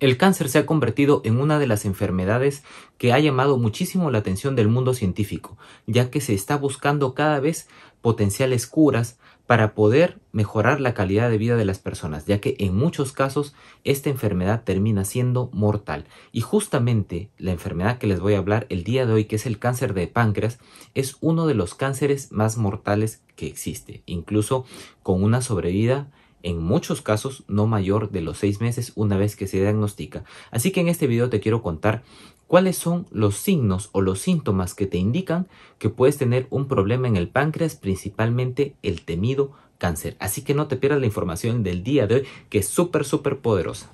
El cáncer se ha convertido en una de las enfermedades que ha llamado muchísimo la atención del mundo científico, ya que se está buscando cada vez potenciales curas para poder mejorar la calidad de vida de las personas, ya que en muchos casos esta enfermedad termina siendo mortal. Y justamente la enfermedad que les voy a hablar el día de hoy, que es el cáncer de páncreas, es uno de los cánceres más mortales que existe, incluso con una sobrevida en muchos casos no mayor de los seis meses una vez que se diagnostica. Así que en este video te quiero contar cuáles son los signos o los síntomas que te indican que puedes tener un problema en el páncreas, principalmente el temido cáncer. Así que no te pierdas la información del día de hoy que es súper, súper poderosa.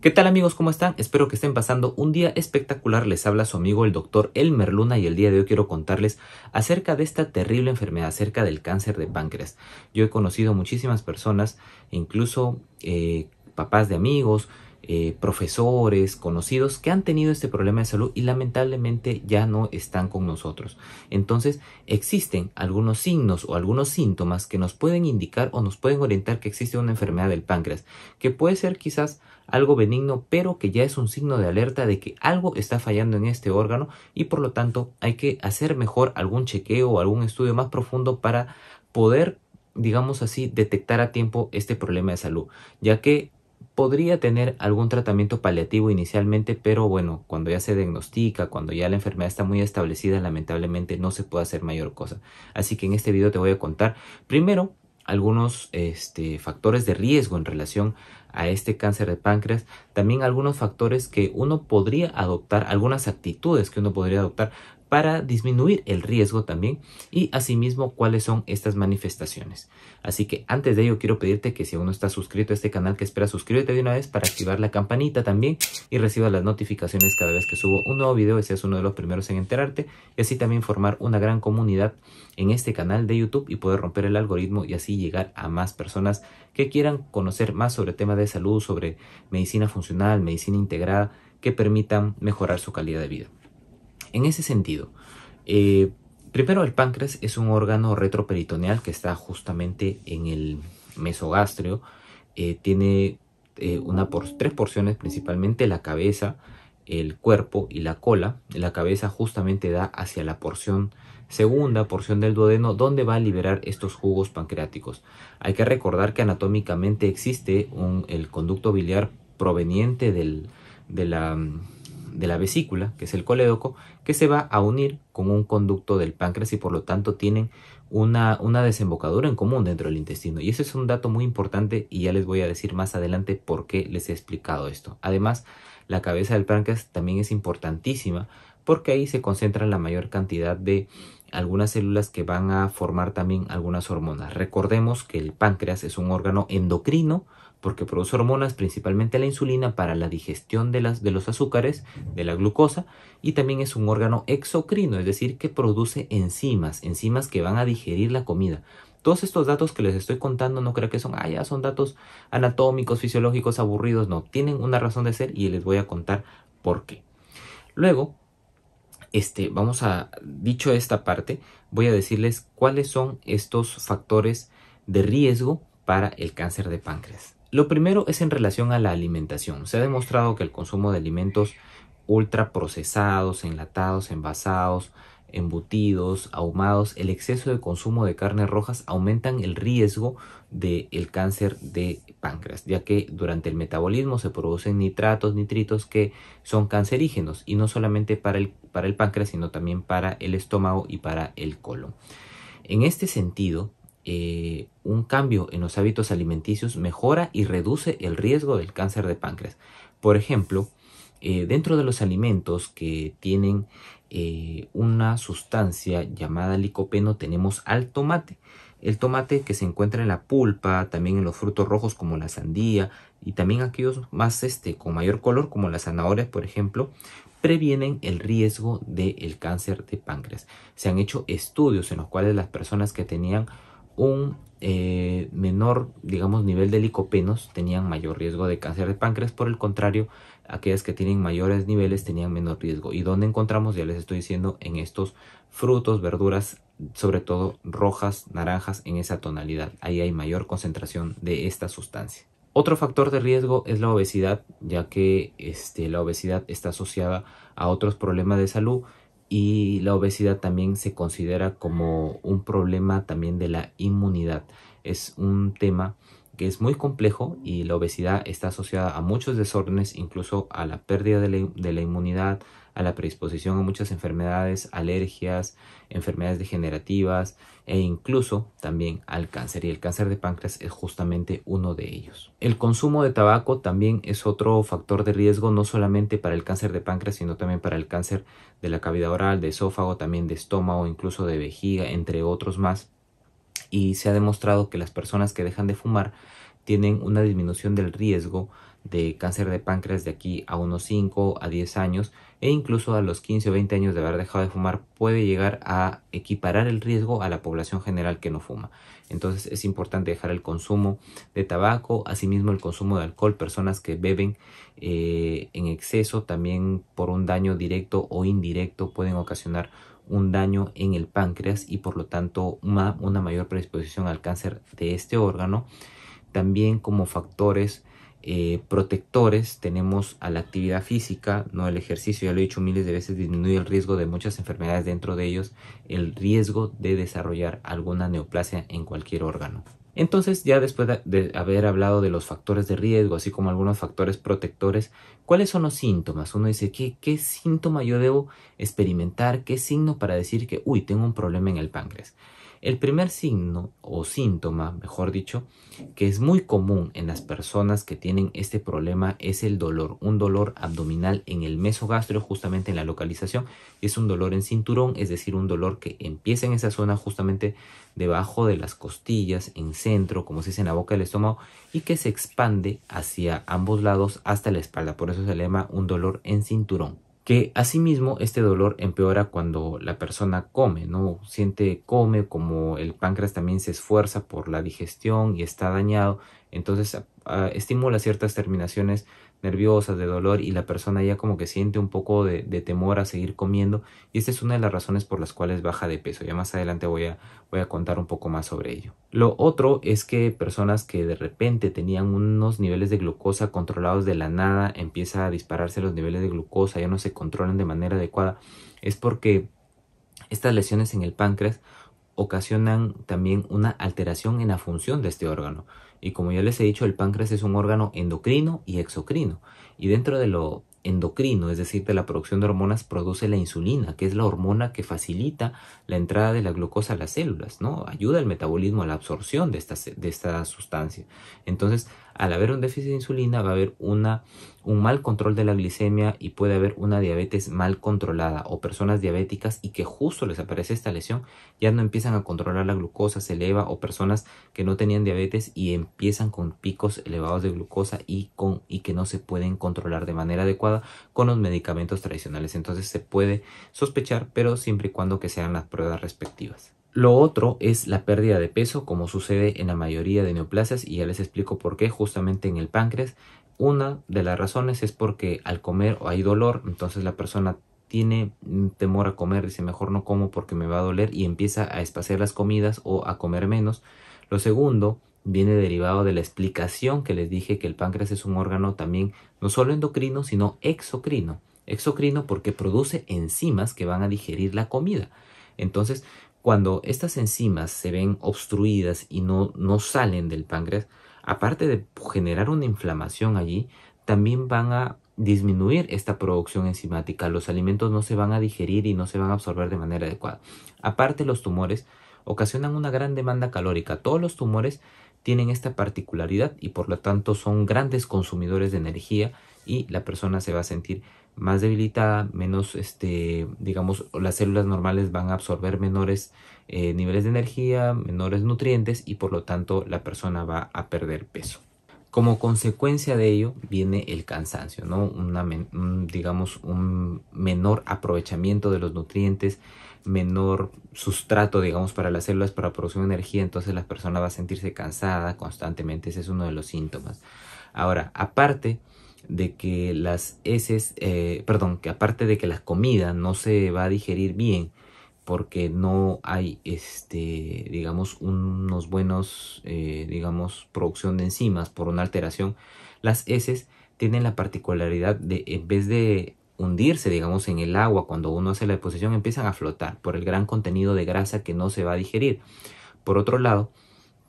¿Qué tal amigos? ¿Cómo están? Espero que estén pasando un día espectacular. Les habla su amigo el doctor Elmer Luna y el día de hoy quiero contarles acerca de esta terrible enfermedad, acerca del cáncer de páncreas. Yo he conocido muchísimas personas, incluso eh, papás de amigos, eh, profesores, conocidos que han tenido este problema de salud y lamentablemente ya no están con nosotros. Entonces existen algunos signos o algunos síntomas que nos pueden indicar o nos pueden orientar que existe una enfermedad del páncreas, que puede ser quizás algo benigno, pero que ya es un signo de alerta de que algo está fallando en este órgano y por lo tanto hay que hacer mejor algún chequeo o algún estudio más profundo para poder, digamos así, detectar a tiempo este problema de salud, ya que podría tener algún tratamiento paliativo inicialmente, pero bueno, cuando ya se diagnostica, cuando ya la enfermedad está muy establecida, lamentablemente no se puede hacer mayor cosa. Así que en este video te voy a contar primero algunos este, factores de riesgo en relación a este cáncer de páncreas, también algunos factores que uno podría adoptar, algunas actitudes que uno podría adoptar para disminuir el riesgo también y asimismo cuáles son estas manifestaciones. Así que antes de ello quiero pedirte que si aún no estás suscrito a este canal que espera suscríbete de una vez para activar la campanita también y reciba las notificaciones cada vez que subo un nuevo video ese seas uno de los primeros en enterarte y así también formar una gran comunidad en este canal de YouTube y poder romper el algoritmo y así llegar a más personas que quieran conocer más sobre temas de salud, sobre medicina funcional, medicina integrada que permitan mejorar su calidad de vida. En ese sentido, eh, primero el páncreas es un órgano retroperitoneal que está justamente en el mesogastrio. Eh, tiene eh, una tres porciones principalmente, la cabeza, el cuerpo y la cola. La cabeza justamente da hacia la porción segunda porción del duodeno donde va a liberar estos jugos pancreáticos. Hay que recordar que anatómicamente existe el conducto biliar proveniente de la de la vesícula, que es el colédoco, que se va a unir con un conducto del páncreas y por lo tanto tienen una, una desembocadura en común dentro del intestino. Y ese es un dato muy importante y ya les voy a decir más adelante por qué les he explicado esto. Además, la cabeza del páncreas también es importantísima porque ahí se concentra la mayor cantidad de algunas células que van a formar también algunas hormonas. Recordemos que el páncreas es un órgano endocrino porque produce hormonas, principalmente la insulina, para la digestión de, las, de los azúcares, de la glucosa, y también es un órgano exocrino, es decir, que produce enzimas, enzimas que van a digerir la comida. Todos estos datos que les estoy contando no creo que son, ah, ya son datos anatómicos, fisiológicos, aburridos, no, tienen una razón de ser y les voy a contar por qué. Luego, este, vamos a, dicho esta parte, voy a decirles cuáles son estos factores de riesgo para el cáncer de páncreas. Lo primero es en relación a la alimentación. Se ha demostrado que el consumo de alimentos ultraprocesados, enlatados, envasados, embutidos, ahumados, el exceso de consumo de carnes rojas aumentan el riesgo del cáncer de páncreas, ya que durante el metabolismo se producen nitratos, nitritos que son cancerígenos y no solamente para el, para el páncreas, sino también para el estómago y para el colon. En este sentido, eh, un cambio en los hábitos alimenticios mejora y reduce el riesgo del cáncer de páncreas. Por ejemplo, eh, dentro de los alimentos que tienen eh, una sustancia llamada licopeno tenemos al tomate. El tomate que se encuentra en la pulpa, también en los frutos rojos como la sandía y también aquellos más este con mayor color como las zanahorias, por ejemplo, previenen el riesgo del cáncer de páncreas. Se han hecho estudios en los cuales las personas que tenían un eh, menor, digamos, nivel de licopenos tenían mayor riesgo de cáncer de páncreas. Por el contrario, aquellas que tienen mayores niveles tenían menor riesgo. ¿Y dónde encontramos? Ya les estoy diciendo, en estos frutos, verduras, sobre todo rojas, naranjas, en esa tonalidad. Ahí hay mayor concentración de esta sustancia. Otro factor de riesgo es la obesidad, ya que este, la obesidad está asociada a otros problemas de salud y la obesidad también se considera como un problema también de la inmunidad. Es un tema que es muy complejo y la obesidad está asociada a muchos desórdenes, incluso a la pérdida de la, inmunidad, a la predisposición a muchas enfermedades, alergias, enfermedades degenerativas e incluso también al cáncer. Y el cáncer de páncreas es justamente uno de ellos. El consumo de tabaco también es otro factor de riesgo, no solamente para el cáncer de páncreas, sino también para el cáncer de la cavidad oral, de esófago, también de estómago, incluso de vejiga, entre otros más y se ha demostrado que las personas que dejan de fumar tienen una disminución del riesgo de cáncer de páncreas de aquí a unos 5 a 10 años e incluso a los 15 o 20 años de haber dejado de fumar puede llegar a equiparar el riesgo a la población general que no fuma. Entonces es importante dejar el consumo de tabaco, asimismo el consumo de alcohol, personas que beben eh, en exceso también por un daño directo o indirecto pueden ocasionar un daño en el páncreas y por lo tanto una, mayor predisposición al cáncer de este órgano. También como factores eh, protectores tenemos a la actividad física, no el ejercicio, ya lo he dicho miles de veces, disminuye el riesgo de muchas enfermedades, dentro de ellos el riesgo de desarrollar alguna neoplasia en cualquier órgano. Entonces, ya después de haber hablado de los factores de riesgo, así como algunos factores protectores, ¿cuáles son los síntomas? Uno dice, ¿qué, síntoma yo debo experimentar? ¿Qué signo para decir que, uy, tengo un problema en el páncreas? El primer signo o síntoma, mejor dicho, que es muy común en las personas que tienen este problema es el dolor, un dolor abdominal en el mesogastrio, justamente en la localización, es un dolor en cinturón, es decir, un dolor que empieza en esa zona justamente debajo de las costillas, en centro, como se dice en la boca del estómago, y que se expande hacia ambos lados hasta la espalda, por eso se le llama un dolor en cinturón que asimismo este dolor empeora cuando la persona come, ¿no? Siente, come, como el páncreas también se esfuerza por la digestión y está dañado, entonces ah, estimula ciertas terminaciones nerviosa de dolor y la persona ya como que siente un poco de, temor a seguir comiendo y esta es una de las razones por las cuales baja de peso. Ya más adelante voy a, voy a contar un poco más sobre ello. Lo otro es que personas que de repente tenían unos niveles de glucosa controlados de la nada, empieza a dispararse los niveles de glucosa, ya no se controlan de manera adecuada, es porque estas lesiones en el páncreas ocasionan también una alteración en la función de este órgano. Y como ya les he dicho, el páncreas es un órgano endocrino y exocrino. Y dentro de lo endocrino, es decir, de la producción de hormonas, produce la insulina, que es la hormona que facilita la entrada de la glucosa a las células, ¿no? Ayuda al metabolismo, a la absorción de esta, de esta sustancia. Entonces, al haber un déficit de insulina va a haber un mal control de la glicemia y puede haber una diabetes mal controlada o personas diabéticas y que justo les aparece esta lesión ya no empiezan a controlar la glucosa, se eleva o personas que no tenían diabetes y empiezan con picos elevados de glucosa y, con, y que no se pueden controlar de manera adecuada con los medicamentos tradicionales. Entonces se puede sospechar, pero siempre y cuando que sean las pruebas respectivas. Lo otro es la pérdida de peso, como sucede en la mayoría de neoplasias, y ya les explico por qué, justamente en el páncreas. Una de las razones es porque al comer hay dolor, entonces la persona tiene mm, temor a comer, y dice mejor no como porque me va a doler y empieza a espaciar las comidas o a comer menos. Lo segundo viene derivado de la explicación que les dije que el páncreas es un órgano también no solo endocrino, sino exocrino. Exocrino porque produce enzimas que van a digerir la comida. Entonces, cuando estas enzimas se ven obstruidas y no, no salen del páncreas, aparte de generar una inflamación allí, también van a disminuir esta producción enzimática. Los alimentos no se van a digerir y no se van a absorber de manera adecuada. Aparte, los tumores ocasionan una gran demanda calórica. Todos los tumores tienen esta particularidad y por lo tanto son grandes consumidores de energía y la persona se va a sentir más debilitada, menos, este, digamos, las células normales van a absorber menores eh, niveles de energía, menores nutrientes y por lo tanto la persona va a perder peso. Como consecuencia de ello viene el cansancio, ¿no? digamos, un menor aprovechamiento de los nutrientes, menor sustrato, digamos, para las células para producir energía, entonces la persona va a sentirse cansada constantemente, ese es uno de los síntomas. Ahora, aparte, de que las heces, eh, perdón, que aparte de que la comida no se va a digerir bien porque no hay, este, digamos, unos buenos, eh, digamos, producción de enzimas por una alteración, las heces tienen la particularidad de, en vez de hundirse, digamos, en el agua cuando uno hace la deposición, empiezan a flotar por el gran contenido de grasa que no se va a digerir. Por otro lado,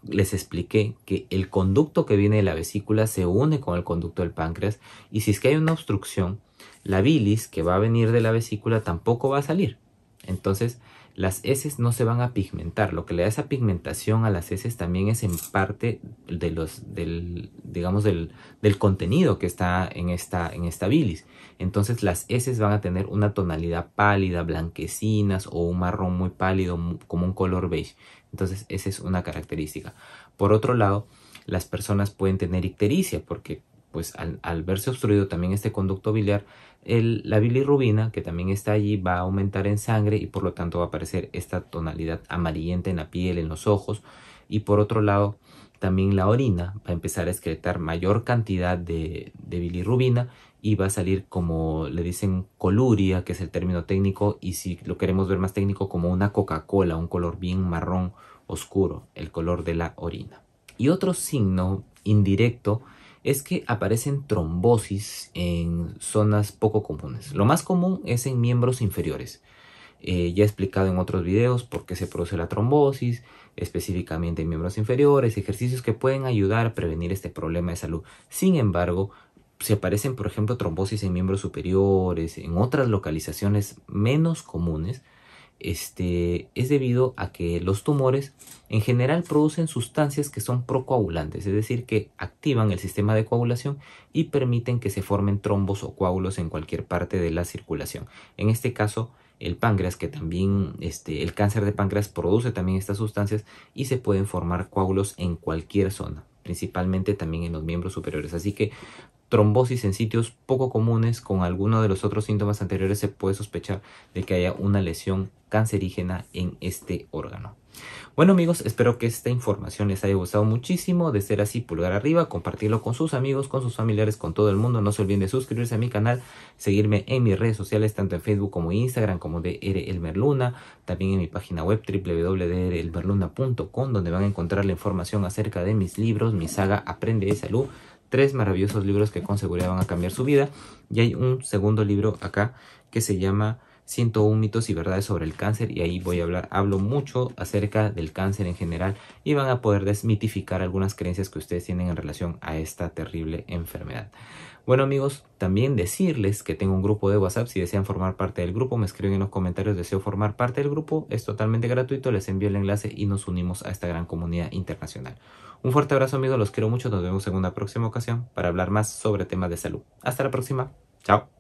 les expliqué que el conducto que viene de la vesícula se une con el conducto del páncreas y si es que hay una obstrucción, la bilis que va a venir de la vesícula tampoco va a salir. Entonces, las heces no se van a pigmentar. Lo que le da esa pigmentación a las heces también es en parte de los, del, digamos, del, contenido que está en esta, en esta bilis. Entonces las heces van a tener una tonalidad pálida, blanquecinas o un marrón muy pálido, como un color beige. Entonces esa es una característica. Por otro lado, las personas pueden tener ictericia porque pues al, verse obstruido también este conducto biliar, la bilirrubina, que también está allí, va a aumentar en sangre y por lo tanto va a aparecer esta tonalidad amarillenta en la piel, en los ojos. Y por otro lado, también la orina va a empezar a excretar mayor cantidad de, de bilirrubina y va a salir como le dicen coluria, que es el término técnico, y si lo queremos ver más técnico, como una Coca-Cola, un color bien marrón oscuro, el color de la orina. Y otro signo indirecto es que aparecen trombosis en zonas poco comunes. Lo más común es en miembros inferiores. Eh, ya he explicado en otros videos por qué se produce la trombosis, específicamente en miembros inferiores, ejercicios que pueden ayudar a prevenir este problema de salud. Sin embargo, se aparecen, por ejemplo, trombosis en miembros superiores, en otras localizaciones menos comunes, este, es debido a que los tumores en general producen sustancias que son procoagulantes, es decir, que activan el sistema de coagulación y permiten que se formen trombos o coágulos en cualquier parte de la circulación. En este caso, el páncreas, que también este, el cáncer de páncreas produce también estas sustancias y se pueden formar coágulos en cualquier zona, principalmente también en los miembros superiores. Así que trombosis en sitios poco comunes con alguno de los otros síntomas anteriores se puede sospechar de que haya una lesión cancerígena en este órgano. Bueno amigos, espero que esta información les haya gustado muchísimo. De ser así, pulgar arriba, compartirlo con sus amigos, con sus familiares, con todo el mundo. No se olviden de suscribirse a mi canal, seguirme en mis redes sociales, tanto en Facebook como Instagram, como El Merluna También en mi página web www.drelmerluna.com, donde van a encontrar la información acerca de mis libros, mi saga Aprende de Salud tres maravillosos libros que con seguridad van a cambiar su vida. Y hay un segundo libro acá que se llama 101 mitos y verdades sobre el cáncer y ahí voy a hablar, hablo mucho acerca del cáncer en general y van a poder desmitificar algunas creencias que ustedes tienen en relación a esta terrible enfermedad. Bueno amigos, también decirles que tengo un grupo de WhatsApp, si desean formar parte del grupo, me escriben en los comentarios, deseo formar parte del grupo, es totalmente gratuito, les envío el enlace y nos unimos a esta gran comunidad internacional. Un fuerte abrazo amigos, los quiero mucho, nos vemos en una próxima ocasión para hablar más sobre temas de salud. Hasta la próxima, chao.